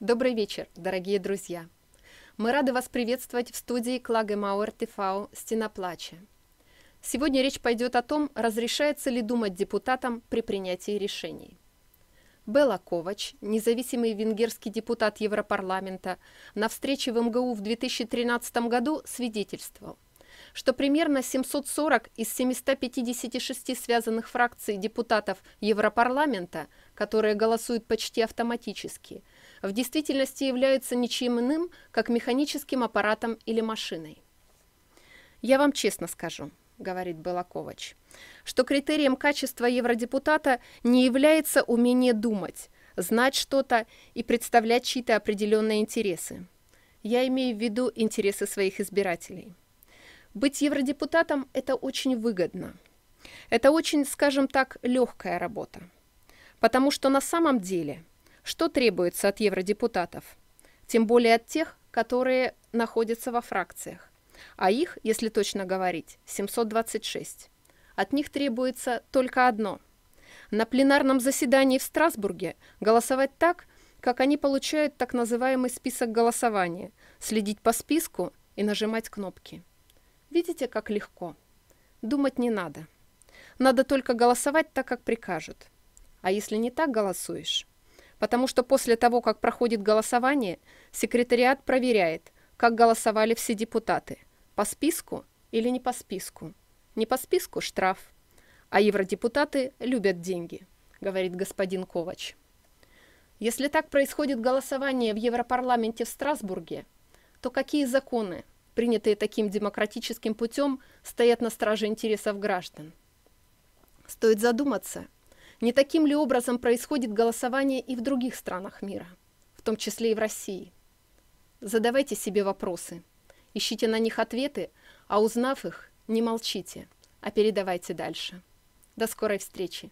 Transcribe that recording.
Добрый вечер, дорогие друзья! Мы рады вас приветствовать в студии Клаге Мауэр Тифау «Стена плача». Сегодня речь пойдет о том, разрешается ли думать депутатам при принятии решений. Белла Ковач, независимый венгерский депутат Европарламента, на встрече в МГУ в 2013 году свидетельствовал, что примерно 740 из 756 связанных фракций депутатов Европарламента, которые голосуют почти автоматически – в действительности является ничем иным, как механическим аппаратом или машиной. «Я вам честно скажу», — говорит Белакович, «что критерием качества евродепутата не является умение думать, знать что-то и представлять чьи-то определенные интересы. Я имею в виду интересы своих избирателей. Быть евродепутатом – это очень выгодно. Это очень, скажем так, легкая работа. Потому что на самом деле – что требуется от евродепутатов, тем более от тех, которые находятся во фракциях. А их, если точно говорить, 726. От них требуется только одно. На пленарном заседании в Страсбурге голосовать так, как они получают так называемый список голосования, следить по списку и нажимать кнопки. Видите, как легко. Думать не надо. Надо только голосовать так, как прикажут. А если не так голосуешь, потому что после того, как проходит голосование, секретариат проверяет, как голосовали все депутаты, по списку или не по списку. Не по списку – штраф. А евродепутаты любят деньги, говорит господин Ковач. Если так происходит голосование в Европарламенте в Страсбурге, то какие законы, принятые таким демократическим путем, стоят на страже интересов граждан? Стоит задуматься – не таким ли образом происходит голосование и в других странах мира, в том числе и в России? Задавайте себе вопросы, ищите на них ответы, а узнав их, не молчите, а передавайте дальше. До скорой встречи!